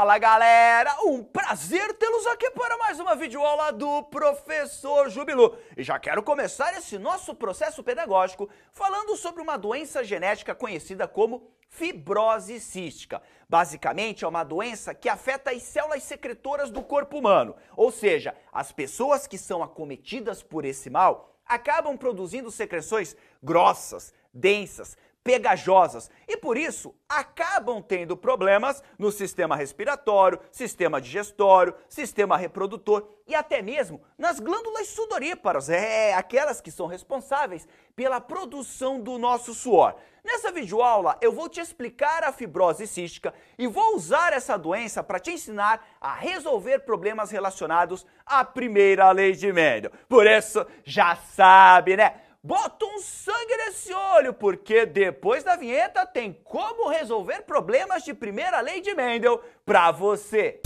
Fala galera, um prazer tê-los aqui para mais uma videoaula do Professor Jubilu. E já quero começar esse nosso processo pedagógico falando sobre uma doença genética conhecida como fibrose cística. Basicamente, é uma doença que afeta as células secretoras do corpo humano, ou seja, as pessoas que são acometidas por esse mal acabam produzindo secreções grossas, densas, pegajosas e por isso acabam tendo problemas no sistema respiratório, sistema digestório, sistema reprodutor e até mesmo nas glândulas sudoríparas, é aquelas que são responsáveis pela produção do nosso suor. Nessa videoaula eu vou te explicar a fibrose cística e vou usar essa doença para te ensinar a resolver problemas relacionados à primeira lei de Mendel. Por isso, já sabe, né? Bota um sangue nesse olho, porque depois da vinheta tem como resolver problemas de primeira lei de Mendel para você.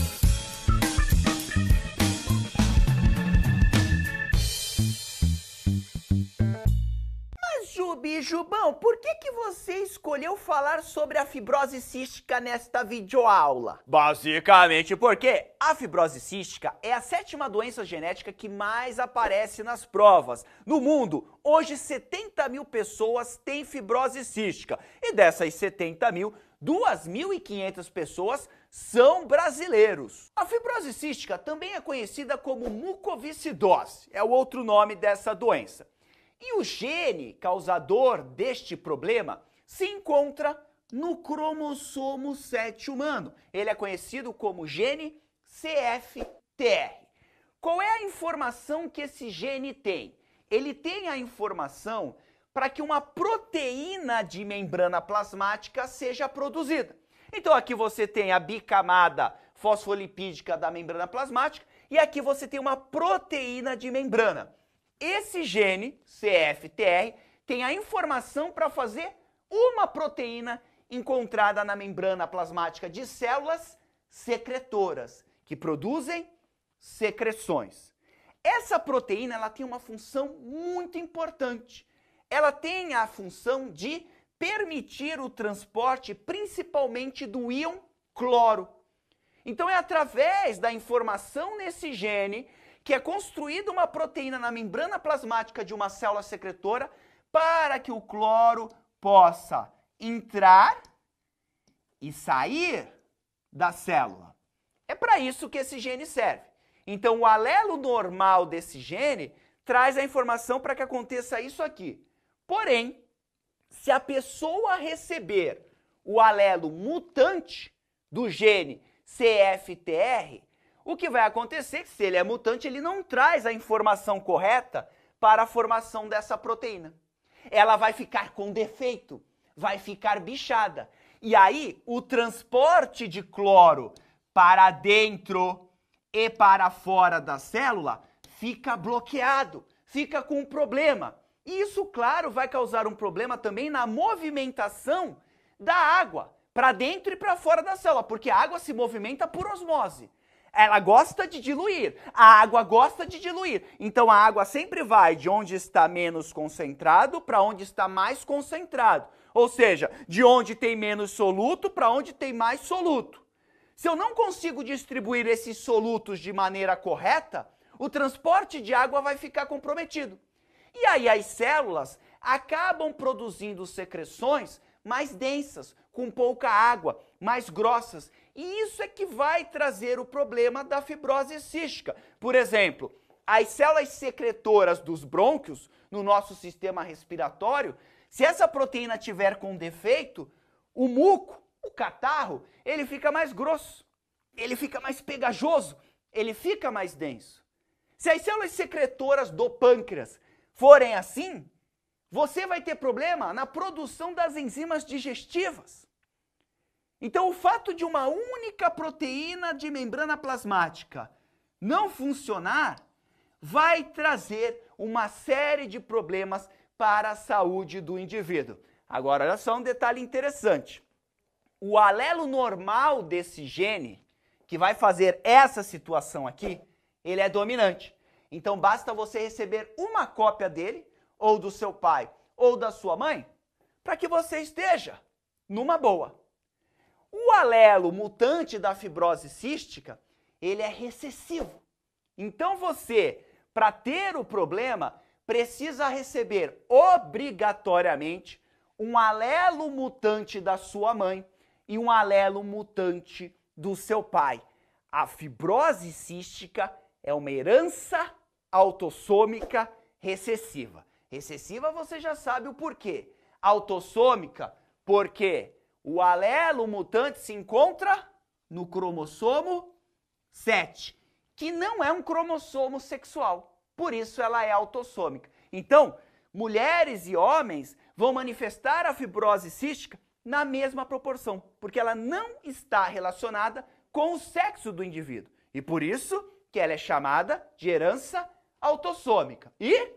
Ô Bijubão, por que, que você escolheu falar sobre a fibrose cística nesta videoaula? Basicamente porque a fibrose cística é a sétima doença genética que mais aparece nas provas. No mundo, hoje 70 mil pessoas têm fibrose cística e dessas 70 mil, 2.500 pessoas são brasileiros. A fibrose cística também é conhecida como mucoviscidose, é o outro nome dessa doença. E o gene causador deste problema se encontra no cromossomo 7 humano. Ele é conhecido como gene CFTR. Qual é a informação que esse gene tem? Ele tem a informação para que uma proteína de membrana plasmática seja produzida. Então aqui você tem a bicamada fosfolipídica da membrana plasmática e aqui você tem uma proteína de membrana. Esse gene, CFTR, tem a informação para fazer uma proteína encontrada na membrana plasmática de células secretoras, que produzem secreções. Essa proteína ela tem uma função muito importante. Ela tem a função de permitir o transporte principalmente do íon cloro. Então é através da informação nesse gene que é construída uma proteína na membrana plasmática de uma célula secretora para que o cloro possa entrar e sair da célula. É para isso que esse gene serve. Então, o alelo normal desse gene traz a informação para que aconteça isso aqui. Porém, se a pessoa receber o alelo mutante do gene CFTR, o que vai acontecer é que se ele é mutante, ele não traz a informação correta para a formação dessa proteína. Ela vai ficar com defeito, vai ficar bichada. E aí, o transporte de cloro para dentro e para fora da célula fica bloqueado, fica com um problema. E isso, claro, vai causar um problema também na movimentação da água para dentro e para fora da célula, porque a água se movimenta por osmose ela gosta de diluir. A água gosta de diluir. Então a água sempre vai de onde está menos concentrado para onde está mais concentrado. Ou seja, de onde tem menos soluto para onde tem mais soluto. Se eu não consigo distribuir esses solutos de maneira correta, o transporte de água vai ficar comprometido. E aí as células acabam produzindo secreções mais densas, com pouca água, mais grossas. E isso é que vai trazer o problema da fibrose cística. Por exemplo, as células secretoras dos brônquios no nosso sistema respiratório, se essa proteína tiver com defeito, o muco, o catarro, ele fica mais grosso, ele fica mais pegajoso, ele fica mais denso. Se as células secretoras do pâncreas forem assim, você vai ter problema na produção das enzimas digestivas. Então, o fato de uma única proteína de membrana plasmática não funcionar vai trazer uma série de problemas para a saúde do indivíduo. Agora, olha só um detalhe interessante. O alelo normal desse gene, que vai fazer essa situação aqui, ele é dominante. Então, basta você receber uma cópia dele, ou do seu pai, ou da sua mãe, para que você esteja numa boa. O alelo mutante da fibrose cística, ele é recessivo. Então você, para ter o problema, precisa receber obrigatoriamente um alelo mutante da sua mãe e um alelo mutante do seu pai. A fibrose cística é uma herança autossômica recessiva. Recessiva você já sabe o porquê. Autossômica porque o alelo mutante se encontra no cromossomo 7, que não é um cromossomo sexual. Por isso ela é autossômica. Então, mulheres e homens vão manifestar a fibrose cística na mesma proporção, porque ela não está relacionada com o sexo do indivíduo. E por isso que ela é chamada de herança autossômica e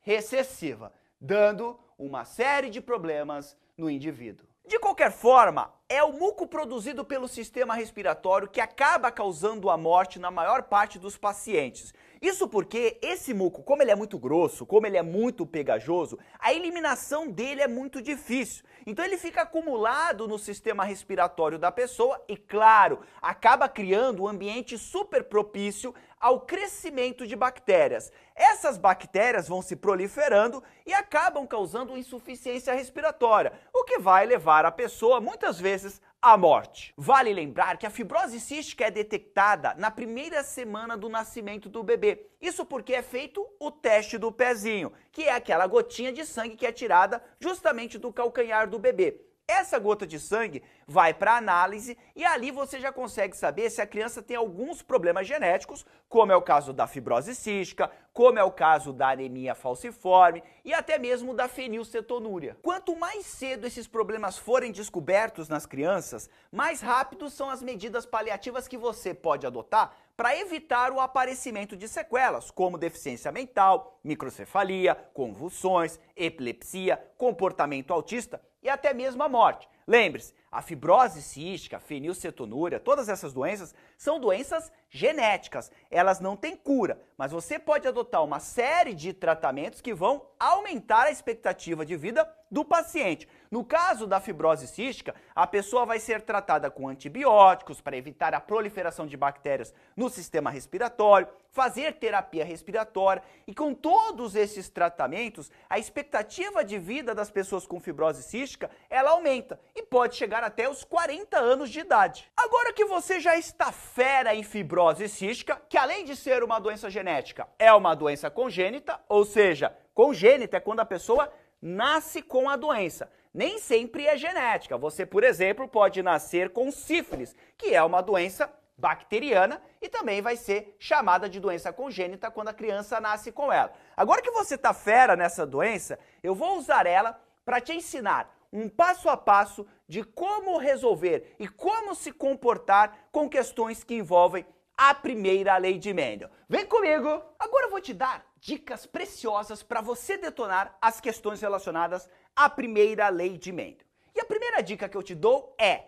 recessiva, dando uma série de problemas no indivíduo. De qualquer forma, é o muco produzido pelo sistema respiratório que acaba causando a morte na maior parte dos pacientes. Isso porque esse muco, como ele é muito grosso, como ele é muito pegajoso, a eliminação dele é muito difícil. Então ele fica acumulado no sistema respiratório da pessoa e, claro, acaba criando um ambiente super propício ao crescimento de bactérias. Essas bactérias vão se proliferando e acabam causando insuficiência respiratória, o que vai levar a pessoa muitas vezes vezes a morte. Vale lembrar que a fibrose cística é detectada na primeira semana do nascimento do bebê. Isso porque é feito o teste do pezinho, que é aquela gotinha de sangue que é tirada justamente do calcanhar do bebê. Essa gota de sangue vai para análise e ali você já consegue saber se a criança tem alguns problemas genéticos, como é o caso da fibrose cística, como é o caso da anemia falciforme e até mesmo da fenilcetonúria. Quanto mais cedo esses problemas forem descobertos nas crianças, mais rápidos são as medidas paliativas que você pode adotar para evitar o aparecimento de sequelas, como deficiência mental, microcefalia, convulsões, epilepsia, comportamento autista e até mesmo a morte. Lembre-se, a fibrose cística, a fenilcetonúria, todas essas doenças são doenças genéticas. Elas não têm cura, mas você pode adotar uma série de tratamentos que vão aumentar a expectativa de vida do paciente. No caso da fibrose cística, a pessoa vai ser tratada com antibióticos para evitar a proliferação de bactérias no sistema respiratório, fazer terapia respiratória e com todos esses tratamentos, a expectativa de vida das pessoas com fibrose cística, ela aumenta e pode chegar até os 40 anos de idade. Agora que você já está fera em fibrose cística, que além de ser uma doença genética, é uma doença congênita, ou seja, congênita é quando a pessoa nasce com a doença nem sempre é genética. Você, por exemplo, pode nascer com sífilis, que é uma doença bacteriana e também vai ser chamada de doença congênita quando a criança nasce com ela. Agora que você tá fera nessa doença, eu vou usar ela para te ensinar um passo a passo de como resolver e como se comportar com questões que envolvem a primeira lei de Mendel. Vem comigo! Agora eu vou te dar dicas preciosas para você detonar as questões relacionadas a primeira lei de Mendel. E a primeira dica que eu te dou é: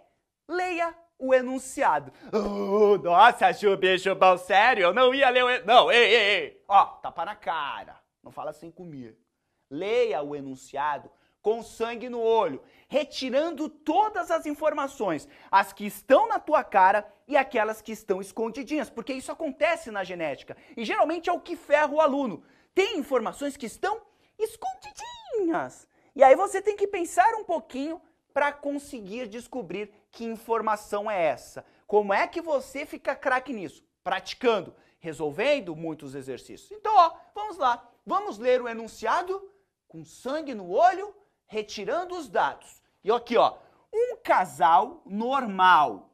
leia o enunciado. Uh, nossa, Ju, bicho bom, sério, eu não ia ler o. En... Não, ei, ei, ei. Ó, tapa na cara. Não fala assim comigo. Leia o enunciado com sangue no olho, retirando todas as informações, as que estão na tua cara e aquelas que estão escondidinhas, porque isso acontece na genética e geralmente é o que ferra o aluno. Tem informações que estão escondidinhas. E aí você tem que pensar um pouquinho para conseguir descobrir que informação é essa. Como é que você fica craque nisso? Praticando, resolvendo muitos exercícios. Então, ó, vamos lá. Vamos ler o enunciado com sangue no olho, retirando os dados. E aqui, ó, um casal normal.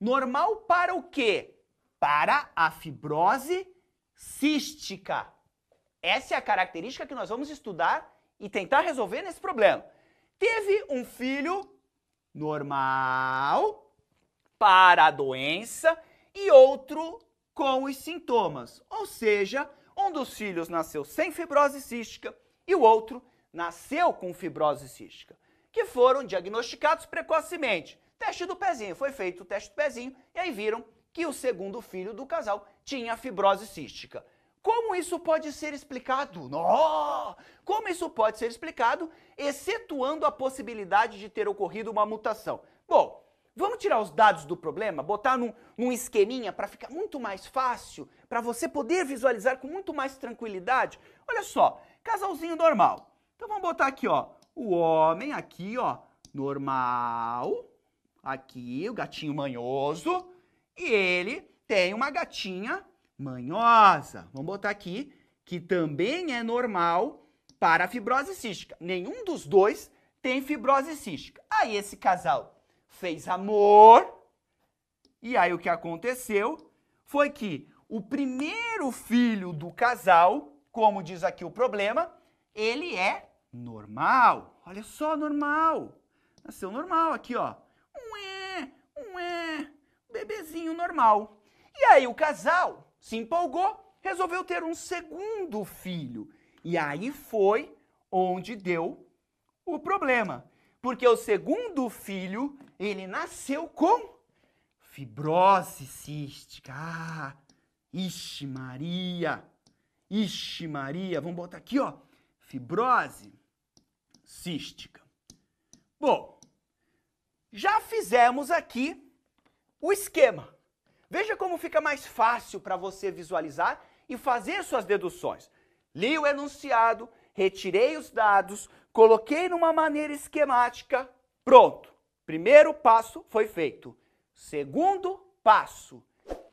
Normal para o quê? Para a fibrose cística. Essa é a característica que nós vamos estudar e tentar resolver nesse problema. Teve um filho normal para a doença e outro com os sintomas. Ou seja, um dos filhos nasceu sem fibrose cística e o outro nasceu com fibrose cística, que foram diagnosticados precocemente. Teste do pezinho, foi feito o teste do pezinho e aí viram que o segundo filho do casal tinha fibrose cística. Como isso pode ser explicado? Oh! Como isso pode ser explicado, excetuando a possibilidade de ter ocorrido uma mutação? Bom, vamos tirar os dados do problema, botar num, num esqueminha para ficar muito mais fácil, para você poder visualizar com muito mais tranquilidade. Olha só, casalzinho normal. Então vamos botar aqui, ó, o homem aqui, ó, normal, aqui o gatinho manhoso, e ele tem uma gatinha manhosa. Vamos botar aqui, que também é normal para a fibrose cística. Nenhum dos dois tem fibrose cística. Aí esse casal fez amor, e aí o que aconteceu foi que o primeiro filho do casal, como diz aqui o problema, ele é normal. Olha só, normal. Nasceu normal aqui, ó. Um é, um é, bebezinho normal. E aí o casal se empolgou, resolveu ter um segundo filho. E aí foi onde deu o problema. Porque o segundo filho, ele nasceu com fibrose cística. Ah, ixi Maria. Ixi Maria, vamos botar aqui, ó. Fibrose cística. Bom, já fizemos aqui o esquema. Veja como fica mais fácil para você visualizar e fazer suas deduções. Li o enunciado, retirei os dados, coloquei numa maneira esquemática, pronto. Primeiro passo foi feito. Segundo passo,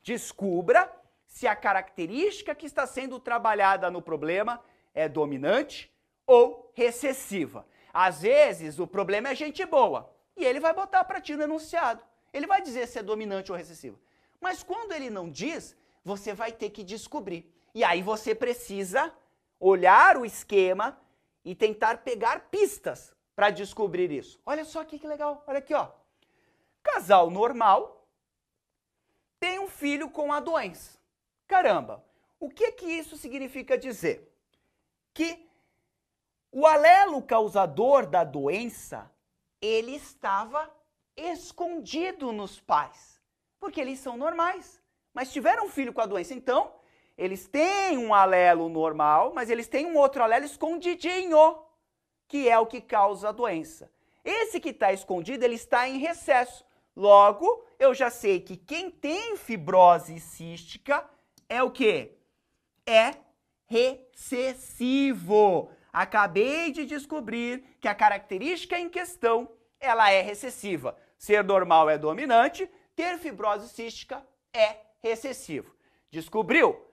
descubra se a característica que está sendo trabalhada no problema é dominante ou recessiva. Às vezes o problema é gente boa e ele vai botar para ti no enunciado. Ele vai dizer se é dominante ou recessiva. Mas quando ele não diz, você vai ter que descobrir. E aí você precisa olhar o esquema e tentar pegar pistas para descobrir isso. Olha só aqui que legal. Olha aqui, ó. Casal normal tem um filho com a doença. Caramba. O que que isso significa dizer? Que o alelo causador da doença, ele estava escondido nos pais. Porque eles são normais, mas tiveram um filho com a doença. Então, eles têm um alelo normal, mas eles têm um outro alelo escondidinho, que é o que causa a doença. Esse que está escondido, ele está em recesso. Logo, eu já sei que quem tem fibrose cística é o quê? É recessivo. Acabei de descobrir que a característica em questão, ela é recessiva. Ser normal é dominante, ter fibrose cística é recessivo. Descobriu?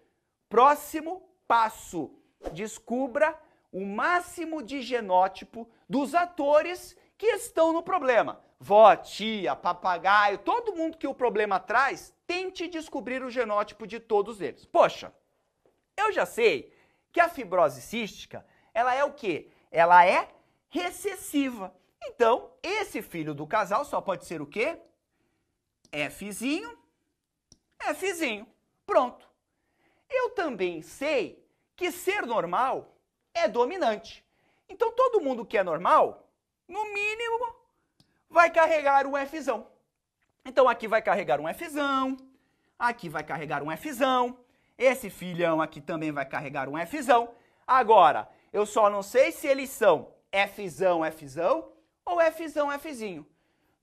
Próximo passo: descubra o máximo de genótipo dos atores que estão no problema. Vó, tia, papagaio, todo mundo que o problema traz, tente descobrir o genótipo de todos eles. Poxa, eu já sei que a fibrose cística, ela é o quê? Ela é recessiva. Então, esse filho do casal só pode ser o quê? Fzinho, Fzinho. Pronto. Eu também sei que ser normal é dominante. Então todo mundo que é normal, no mínimo, vai carregar um Fzão. Então aqui vai carregar um Fzão, aqui vai carregar um Fzão, esse filhão aqui também vai carregar um Fzão. Agora, eu só não sei se eles são Fzão, Fzão ou Fzão, Fzinho.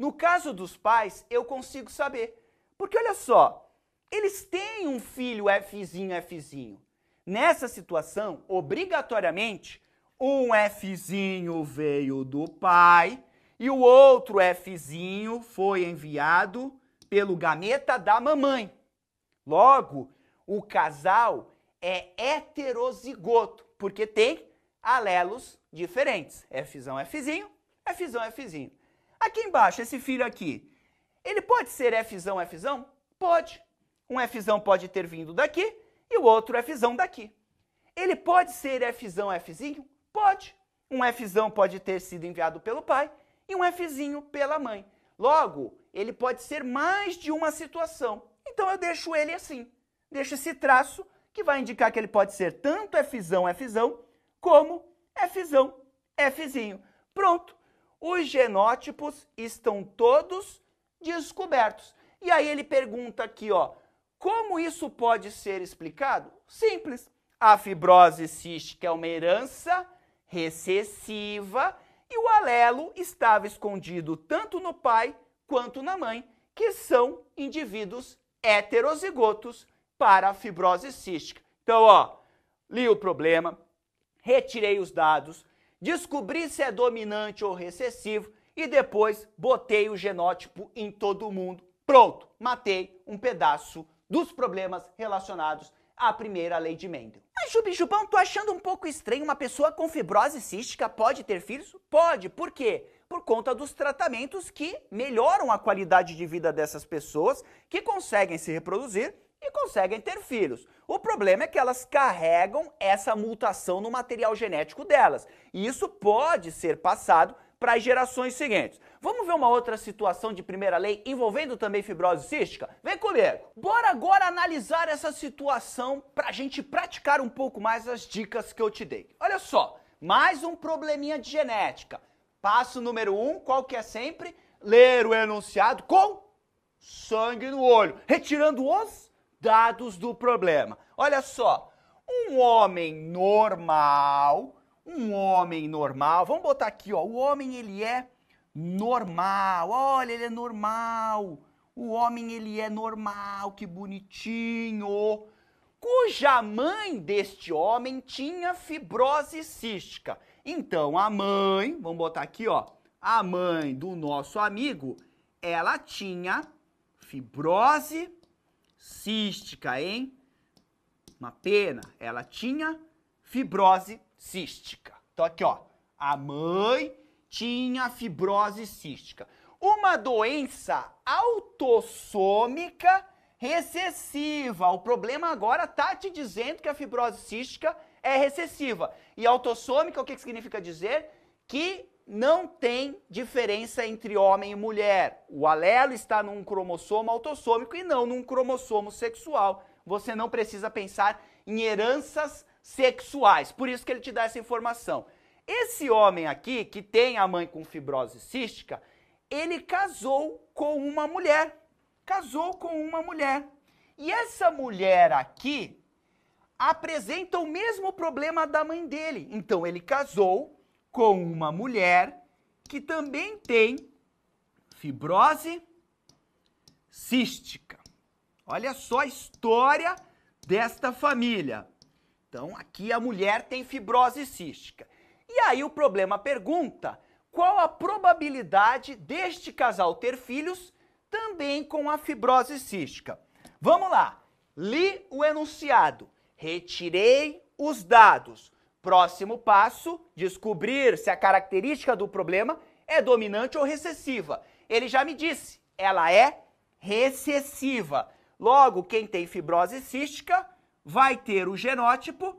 No caso dos pais, eu consigo saber. Porque olha só, eles têm um filho Fzinho, Fzinho. Nessa situação, obrigatoriamente, um Fzinho veio do pai e o outro Fzinho foi enviado pelo gameta da mamãe. Logo, o casal é heterozigoto, porque tem alelos diferentes. Fzão, é Fzinho, Fzão, é Fzinho. Aqui embaixo, esse filho aqui, ele pode ser f f Pode. Um f pode ter vindo daqui e o outro f daqui. Ele pode ser f f Pode. Um f pode ter sido enviado pelo pai e um f pela mãe. Logo, ele pode ser mais de uma situação. Então eu deixo ele assim. Deixo esse traço que vai indicar que ele pode ser tanto f f como f f Pronto. Os genótipos estão todos descobertos. E aí ele pergunta aqui, ó, como isso pode ser explicado? Simples. A fibrose cística é uma herança recessiva e o alelo estava escondido tanto no pai quanto na mãe, que são indivíduos heterozigotos para a fibrose cística. Então, ó, li o problema, retirei os dados, descobri se é dominante ou recessivo e depois botei o genótipo em todo mundo. Pronto, matei um pedaço dos problemas relacionados à primeira lei de Mendel. Mas, Chupinchupão, tô achando um pouco estranho uma pessoa com fibrose cística pode ter filhos? Pode, por quê? Por conta dos tratamentos que melhoram a qualidade de vida dessas pessoas que conseguem se reproduzir e conseguem ter filhos. O problema é que elas carregam essa mutação no material genético delas. E isso pode ser passado para as gerações seguintes. Vamos ver uma outra situação de primeira lei envolvendo também fibrose cística? Vem comigo! Bora agora analisar essa situação para a gente praticar um pouco mais as dicas que eu te dei. Olha só, mais um probleminha de genética. Passo número um, qual que é sempre? Ler o enunciado com sangue no olho, retirando os dados do problema. Olha só, um homem normal, um homem normal, vamos botar aqui, ó, o homem ele é normal, olha, ele é normal, o homem ele é normal, que bonitinho, cuja mãe deste homem tinha fibrose cística. Então a mãe, vamos botar aqui, ó, a mãe do nosso amigo, ela tinha fibrose cística, hein? Uma pena. Ela tinha fibrose cística. Então aqui, ó, a mãe tinha fibrose cística. Uma doença autossômica recessiva. O problema agora tá te dizendo que a fibrose cística é recessiva. E autossômica, o que, que significa dizer? Que não tem diferença entre homem e mulher. O alelo está num cromossomo autossômico e não num cromossomo sexual. Você não precisa pensar em heranças sexuais. Por isso que ele te dá essa informação. Esse homem aqui, que tem a mãe com fibrose cística, ele casou com uma mulher. Casou com uma mulher. E essa mulher aqui apresenta o mesmo problema da mãe dele. Então ele casou com uma mulher que também tem fibrose cística. Olha só a história desta família. Então, aqui a mulher tem fibrose cística. E aí o problema pergunta: qual a probabilidade deste casal ter filhos também com a fibrose cística? Vamos lá. Li o enunciado, retirei os dados. Próximo passo: descobrir se a característica do problema é dominante ou recessiva. Ele já me disse, ela é recessiva. Logo, quem tem fibrose cística vai ter o genótipo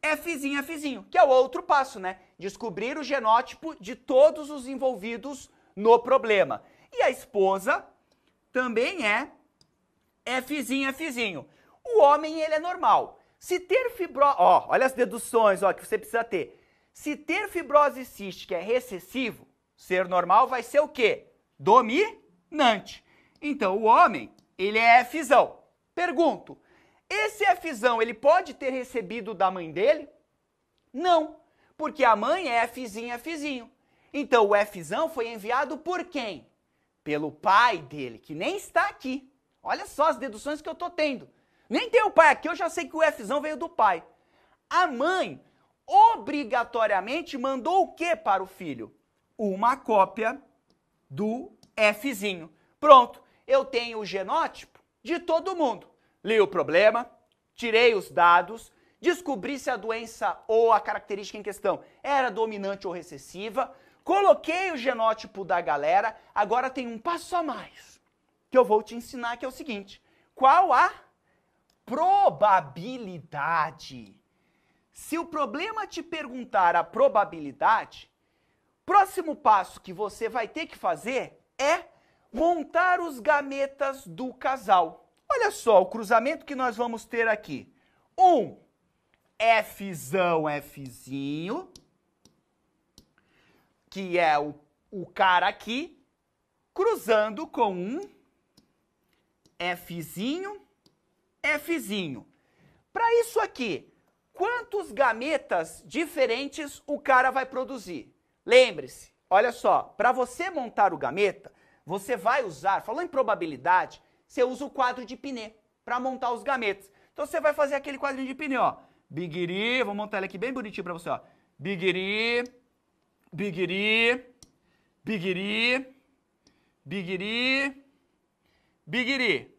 é Fzinho, Fzinho, que é o outro passo, né? Descobrir o genótipo de todos os envolvidos no problema. E a esposa também é, é Fzinho, Fzinho. O homem, ele é normal. Se ter fibrose, ó, olha as deduções, ó, que você precisa ter. Se ter fibrose cística é recessivo, ser normal vai ser o quê? Dominante. Então, o homem, ele é Fzão. Pergunto, esse é Fzão, ele pode ter recebido da mãe dele? Não, porque a mãe é Fzinho, Fzinho. Então, o é Fzão foi enviado por quem? Pelo pai dele, que nem está aqui. Olha só as deduções que eu tô tendo. Nem tem o pai aqui, eu já sei que o Fzão veio do pai. A mãe obrigatoriamente mandou o que para o filho? Uma cópia do Fzinho. Pronto, eu tenho o genótipo de todo mundo. Li o problema, tirei os dados, descobri se a doença ou a característica em questão era dominante ou recessiva, coloquei o genótipo da galera, agora tem um passo a mais que eu vou te ensinar que é o seguinte: qual a probabilidade. Se o problema te perguntar a probabilidade, próximo passo que você vai ter que fazer é montar os gametas do casal. Olha só o cruzamento que nós vamos ter aqui. Um, Fzão, Fzinho, que é o, o cara aqui, cruzando com um Fzinho, é Fzinho. Para isso aqui, quantos gametas diferentes o cara vai produzir? Lembre-se, olha só, para você montar o gameta, você vai usar, falou em probabilidade, você usa o quadro de pneu para montar os gametas. Então você vai fazer aquele quadrinho de pneu, ó. Bigiri, vou montar ele aqui bem bonitinho para você, ó. Bigiri, bigiri, bigiri, bigiri, bigiri.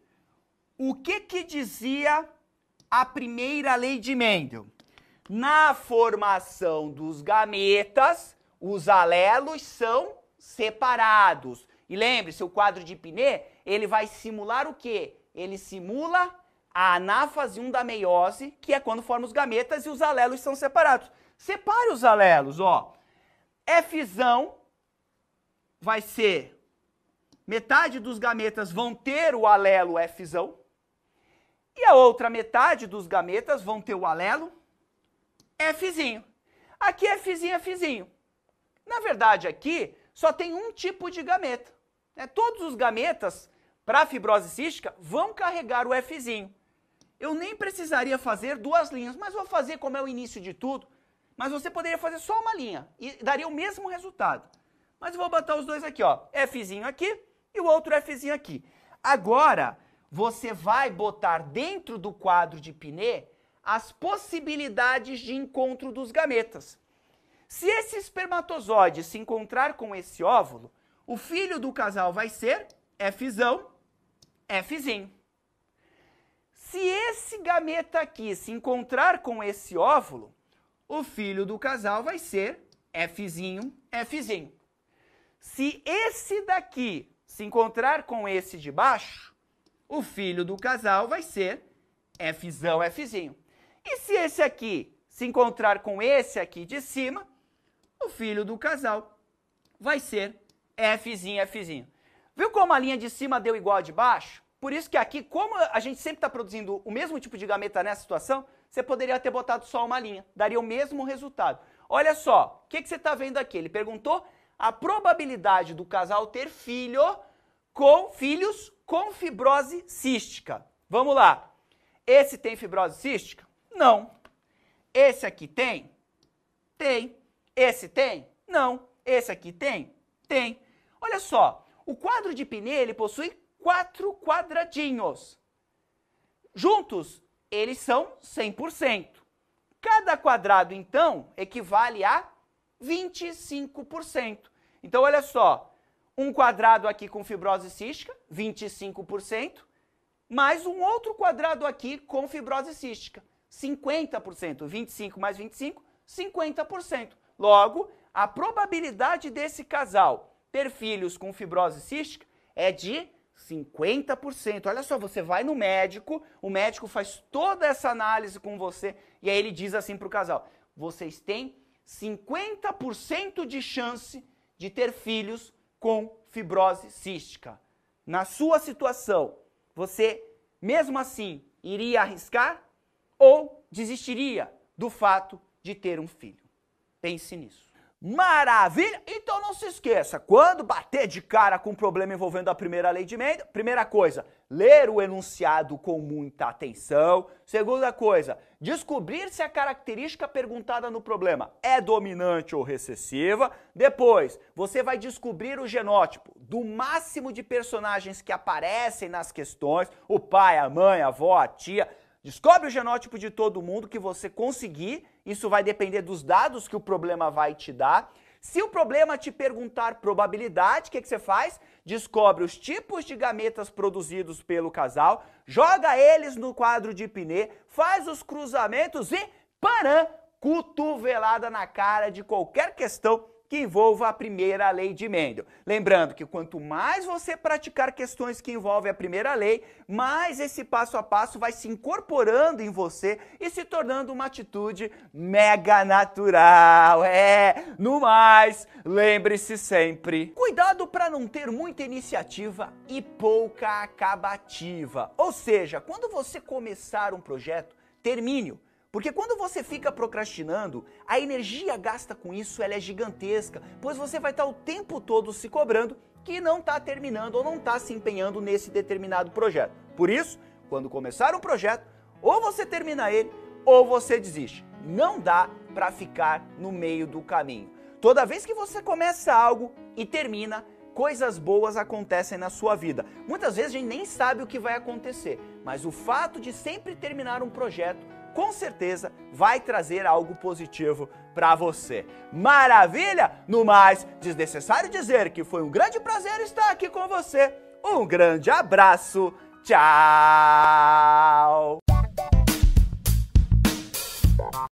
O que que dizia a primeira lei de Mendel? Na formação dos gametas, os alelos são separados. E lembre-se, o quadro de Pinet, ele vai simular o quê? Ele simula a anáfase 1 da meiose, que é quando forma os gametas e os alelos são separados. Separe os alelos, ó. Fzão vai ser metade dos gametas vão ter o alelo Fzão e a outra metade dos gametas vão ter o alelo é Fzinho. Aqui Fzinho é Fzinho. É Na verdade, aqui só tem um tipo de gameta. Né? Todos os gametas para fibrose cística vão carregar o Fzinho. Eu nem precisaria fazer duas linhas, mas vou fazer como é o início de tudo. Mas você poderia fazer só uma linha e daria o mesmo resultado. Mas eu vou botar os dois aqui, ó. Fzinho aqui e o outro Fzinho aqui. Agora, você vai botar dentro do quadro de Pinet as possibilidades de encontro dos gametas. Se esse espermatozoide se encontrar com esse óvulo, o filho do casal vai ser Fzão, Fzinho. Se esse gameta aqui se encontrar com esse óvulo, o filho do casal vai ser Fzinho, Fzinho. Se esse daqui se encontrar com esse de baixo, o filho do casal vai ser Fzão, Fzinho. E se esse aqui se encontrar com esse aqui de cima, o filho do casal vai ser Fzinho, Fzinho. Viu como a linha de cima deu igual a de baixo? Por isso que aqui, como a gente sempre está produzindo o mesmo tipo de gameta nessa situação, você poderia ter botado só uma linha, daria o mesmo resultado. Olha só, o que, que você está vendo aqui? Ele perguntou a probabilidade do casal ter filho com filhos com fibrose cística. Vamos lá. Esse tem fibrose cística? Não. Esse aqui tem? Tem. Esse tem? Não. Esse aqui tem? Tem. Olha só, o quadro de Pinê ele possui quatro quadradinhos. Juntos, eles são 100%. Cada quadrado, então, equivale a 25%. Então, olha só, um quadrado aqui com fibrose cística, 25%, mais um outro quadrado aqui com fibrose cística, 50%. 25 mais 25, 50%. Logo, a probabilidade desse casal ter filhos com fibrose cística é de 50%. Olha só, você vai no médico, o médico faz toda essa análise com você e aí ele diz assim para o casal: vocês têm 50% de chance de ter filhos com fibrose cística. Na sua situação, você mesmo assim iria arriscar ou desistiria do fato de ter um filho? Pense nisso. Maravilha! Então não se esqueça, quando bater de cara com um problema envolvendo a primeira lei de mendel primeira coisa, ler o enunciado com muita atenção. Segunda coisa, descobrir se a característica perguntada no problema é dominante ou recessiva. Depois, você vai descobrir o genótipo do máximo de personagens que aparecem nas questões, o pai, a mãe, a avó, a tia. Descobre o genótipo de todo mundo que você conseguir isso vai depender dos dados que o problema vai te dar. Se o problema te perguntar probabilidade, o que, que você faz? Descobre os tipos de gametas produzidos pelo casal, joga eles no quadro de pneu, faz os cruzamentos e, param, cotovelada na cara de qualquer questão que envolva a primeira lei de Mendel. Lembrando que quanto mais você praticar questões que envolvem a primeira lei, mais esse passo a passo vai se incorporando em você e se tornando uma atitude mega natural. É, no mais, lembre-se sempre. Cuidado para não ter muita iniciativa e pouca acabativa. Ou seja, quando você começar um projeto, termine-o porque quando você fica procrastinando, a energia gasta com isso ela é gigantesca, pois você vai estar o tempo todo se cobrando que não está terminando ou não está se empenhando nesse determinado projeto. Por isso, quando começar um projeto, ou você termina ele ou você desiste. Não dá para ficar no meio do caminho. Toda vez que você começa algo e termina, coisas boas acontecem na sua vida. Muitas vezes a gente nem sabe o que vai acontecer, mas o fato de sempre terminar um projeto com certeza vai trazer algo positivo para você. Maravilha? No mais, desnecessário dizer que foi um grande prazer estar aqui com você. Um grande abraço. Tchau!